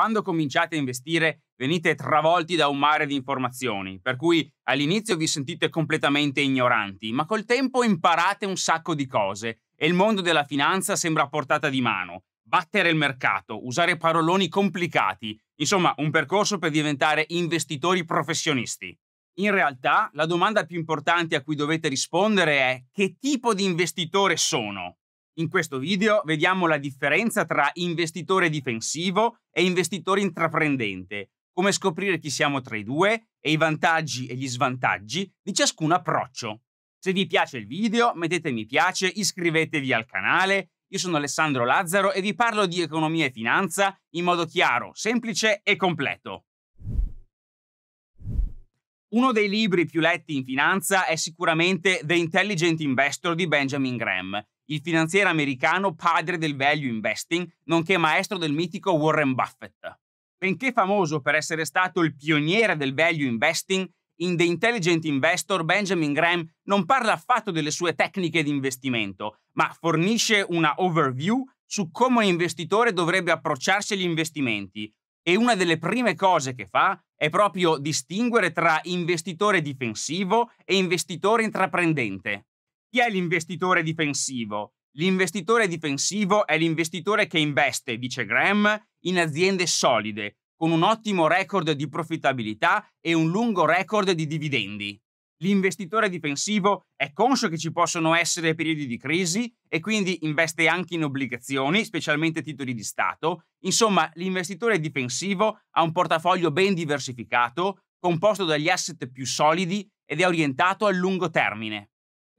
quando cominciate a investire venite travolti da un mare di informazioni, per cui all'inizio vi sentite completamente ignoranti, ma col tempo imparate un sacco di cose e il mondo della finanza sembra a portata di mano. Battere il mercato, usare paroloni complicati, insomma un percorso per diventare investitori professionisti. In realtà la domanda più importante a cui dovete rispondere è che tipo di investitore sono? In questo video vediamo la differenza tra investitore difensivo e investitore intraprendente, come scoprire chi siamo tra i due e i vantaggi e gli svantaggi di ciascun approccio. Se vi piace il video mettete mi piace, iscrivetevi al canale, io sono Alessandro Lazzaro e vi parlo di economia e finanza in modo chiaro, semplice e completo. Uno dei libri più letti in finanza è sicuramente The Intelligent Investor di Benjamin Graham, il finanziere americano padre del value investing, nonché maestro del mitico Warren Buffett. Benché famoso per essere stato il pioniere del value investing, in The Intelligent Investor Benjamin Graham non parla affatto delle sue tecniche di investimento, ma fornisce una overview su come un investitore dovrebbe approcciarsi agli investimenti. E una delle prime cose che fa è proprio distinguere tra investitore difensivo e investitore intraprendente chi è l'investitore difensivo? L'investitore difensivo è l'investitore che investe, dice Graham, in aziende solide, con un ottimo record di profittabilità e un lungo record di dividendi. L'investitore difensivo è conscio che ci possono essere periodi di crisi e quindi investe anche in obbligazioni, specialmente titoli di Stato. Insomma, l'investitore difensivo ha un portafoglio ben diversificato, composto dagli asset più solidi ed è orientato al lungo termine.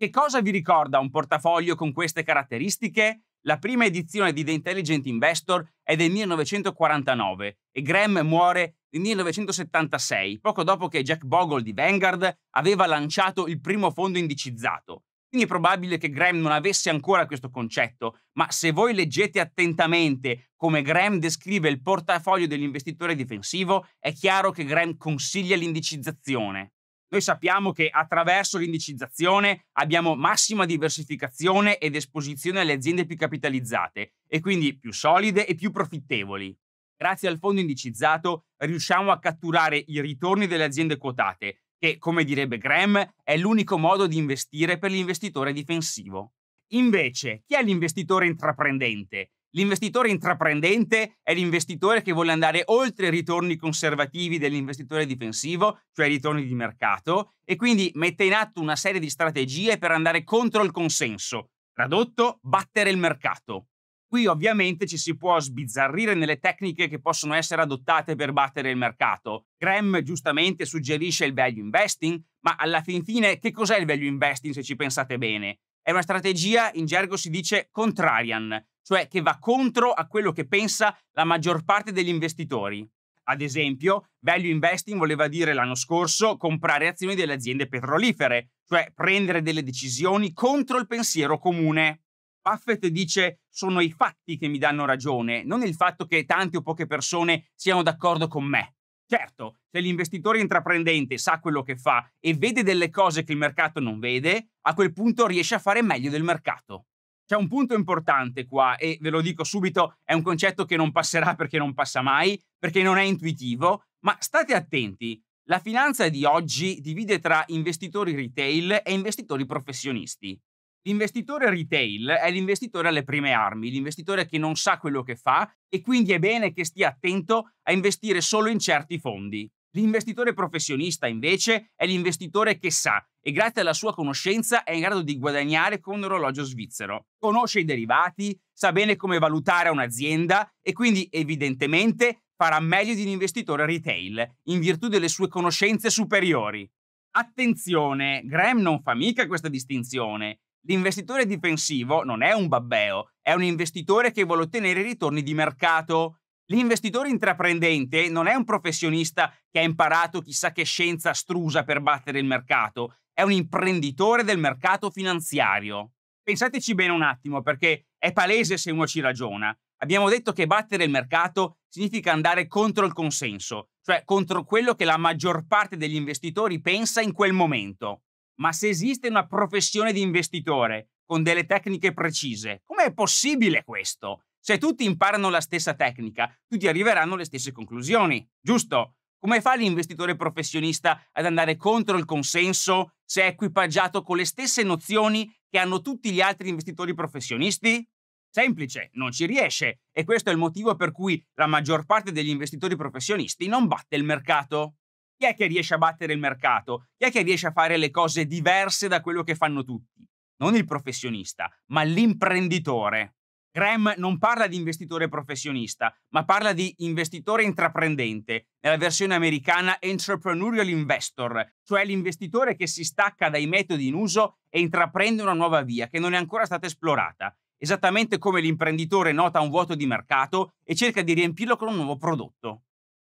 Che cosa vi ricorda un portafoglio con queste caratteristiche? La prima edizione di The Intelligent Investor è del 1949 e Graham muore nel 1976, poco dopo che Jack Bogle di Vanguard aveva lanciato il primo fondo indicizzato. Quindi è probabile che Graham non avesse ancora questo concetto, ma se voi leggete attentamente come Graham descrive il portafoglio dell'investitore difensivo, è chiaro che Graham consiglia l'indicizzazione. Noi sappiamo che attraverso l'indicizzazione abbiamo massima diversificazione ed esposizione alle aziende più capitalizzate e quindi più solide e più profittevoli. Grazie al fondo indicizzato riusciamo a catturare i ritorni delle aziende quotate, che, come direbbe Graham, è l'unico modo di investire per l'investitore difensivo. Invece, chi è l'investitore intraprendente? L'investitore intraprendente è l'investitore che vuole andare oltre i ritorni conservativi dell'investitore difensivo, cioè i ritorni di mercato, e quindi mette in atto una serie di strategie per andare contro il consenso, tradotto battere il mercato. Qui ovviamente ci si può sbizzarrire nelle tecniche che possono essere adottate per battere il mercato. Graham giustamente suggerisce il value investing, ma alla fin fine che cos'è il value investing se ci pensate bene? È una strategia, in gergo si dice contrarian, cioè che va contro a quello che pensa la maggior parte degli investitori. Ad esempio, value investing voleva dire l'anno scorso comprare azioni delle aziende petrolifere, cioè prendere delle decisioni contro il pensiero comune. Buffett dice sono i fatti che mi danno ragione, non il fatto che tante o poche persone siano d'accordo con me. Certo, se l'investitore intraprendente sa quello che fa e vede delle cose che il mercato non vede, a quel punto riesce a fare meglio del mercato. C'è un punto importante qua e ve lo dico subito, è un concetto che non passerà perché non passa mai, perché non è intuitivo, ma state attenti, la finanza di oggi divide tra investitori retail e investitori professionisti. L'investitore retail è l'investitore alle prime armi, l'investitore che non sa quello che fa e quindi è bene che stia attento a investire solo in certi fondi. L'investitore professionista invece è l'investitore che sa e grazie alla sua conoscenza è in grado di guadagnare con un orologio svizzero. Conosce i derivati, sa bene come valutare un'azienda e quindi evidentemente farà meglio di un investitore retail in virtù delle sue conoscenze superiori. Attenzione, Graham non fa mica questa distinzione. L'investitore difensivo non è un babbeo, è un investitore che vuole ottenere ritorni di mercato. L'investitore intraprendente non è un professionista che ha imparato chissà che scienza astrusa per battere il mercato, è un imprenditore del mercato finanziario. Pensateci bene un attimo perché è palese se uno ci ragiona. Abbiamo detto che battere il mercato significa andare contro il consenso, cioè contro quello che la maggior parte degli investitori pensa in quel momento ma se esiste una professione di investitore con delle tecniche precise, com'è possibile questo? Se tutti imparano la stessa tecnica, tutti arriveranno alle stesse conclusioni, giusto? Come fa l'investitore professionista ad andare contro il consenso se è equipaggiato con le stesse nozioni che hanno tutti gli altri investitori professionisti? Semplice, non ci riesce e questo è il motivo per cui la maggior parte degli investitori professionisti non batte il mercato. Chi è che riesce a battere il mercato? Chi è che riesce a fare le cose diverse da quello che fanno tutti? Non il professionista, ma l'imprenditore. Graham non parla di investitore professionista, ma parla di investitore intraprendente, nella versione americana entrepreneurial investor, cioè l'investitore che si stacca dai metodi in uso e intraprende una nuova via che non è ancora stata esplorata, esattamente come l'imprenditore nota un vuoto di mercato e cerca di riempirlo con un nuovo prodotto.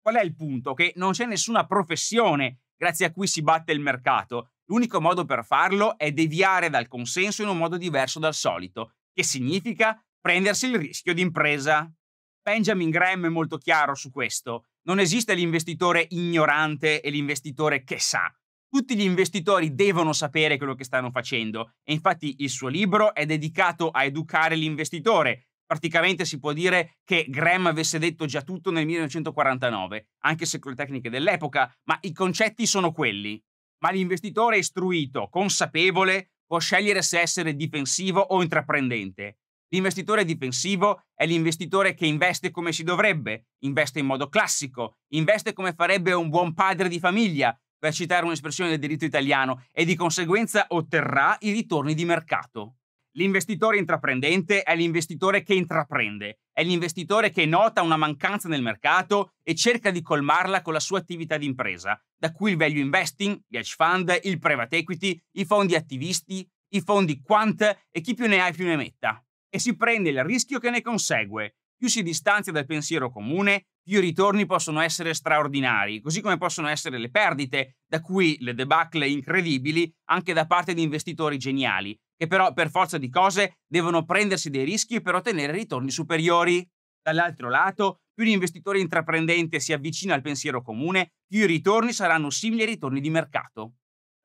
Qual è il punto? Che non c'è nessuna professione grazie a cui si batte il mercato. L'unico modo per farlo è deviare dal consenso in un modo diverso dal solito, che significa prendersi il rischio d'impresa. Benjamin Graham è molto chiaro su questo. Non esiste l'investitore ignorante e l'investitore che sa. Tutti gli investitori devono sapere quello che stanno facendo e infatti il suo libro è dedicato a educare l'investitore, praticamente si può dire che Graham avesse detto già tutto nel 1949, anche se con le tecniche dell'epoca, ma i concetti sono quelli. Ma l'investitore istruito, consapevole, può scegliere se essere difensivo o intraprendente. L'investitore difensivo è l'investitore che investe come si dovrebbe, investe in modo classico, investe come farebbe un buon padre di famiglia, per citare un'espressione del diritto italiano, e di conseguenza otterrà i ritorni di mercato. L'investitore intraprendente è l'investitore che intraprende, è l'investitore che nota una mancanza nel mercato e cerca di colmarla con la sua attività di impresa, da cui il value investing, gli hedge fund, il private equity, i fondi attivisti, i fondi quant e chi più ne ha e più ne metta. E si prende il rischio che ne consegue. Più si distanzia dal pensiero comune, più i ritorni possono essere straordinari, così come possono essere le perdite, da cui le debacle incredibili anche da parte di investitori geniali, che però per forza di cose devono prendersi dei rischi per ottenere ritorni superiori. Dall'altro lato, più l'investitore intraprendente si avvicina al pensiero comune, più i ritorni saranno simili ai ritorni di mercato.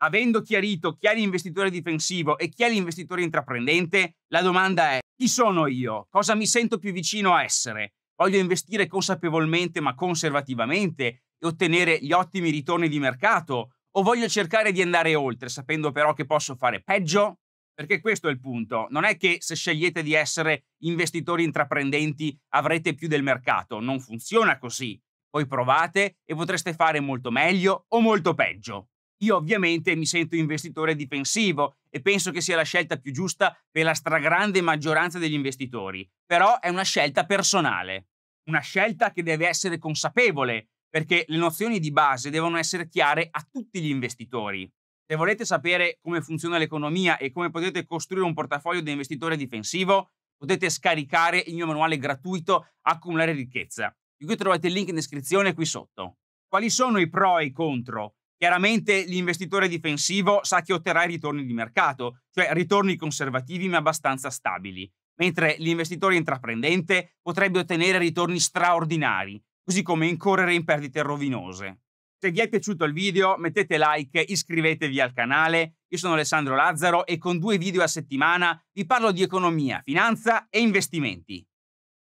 Avendo chiarito chi è l'investitore difensivo e chi è l'investitore intraprendente, la domanda è chi sono io? Cosa mi sento più vicino a essere? Voglio investire consapevolmente ma conservativamente e ottenere gli ottimi ritorni di mercato? O voglio cercare di andare oltre sapendo però che posso fare peggio? Perché questo è il punto. Non è che se scegliete di essere investitori intraprendenti avrete più del mercato. Non funziona così. Poi provate e potreste fare molto meglio o molto peggio. Io ovviamente mi sento investitore difensivo e penso che sia la scelta più giusta per la stragrande maggioranza degli investitori, però è una scelta personale, una scelta che deve essere consapevole, perché le nozioni di base devono essere chiare a tutti gli investitori. Se volete sapere come funziona l'economia e come potete costruire un portafoglio di investitore difensivo, potete scaricare il mio manuale gratuito Accumulare ricchezza, di cui trovate il link in descrizione qui sotto. Quali sono i pro e i contro? Chiaramente l'investitore difensivo sa che otterrà i ritorni di mercato, cioè ritorni conservativi ma abbastanza stabili, mentre l'investitore intraprendente potrebbe ottenere ritorni straordinari, così come incorrere in perdite rovinose. Se vi è piaciuto il video mettete like, iscrivetevi al canale. Io sono Alessandro Lazzaro e con due video a settimana vi parlo di economia, finanza e investimenti.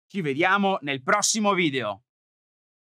Ci vediamo nel prossimo video.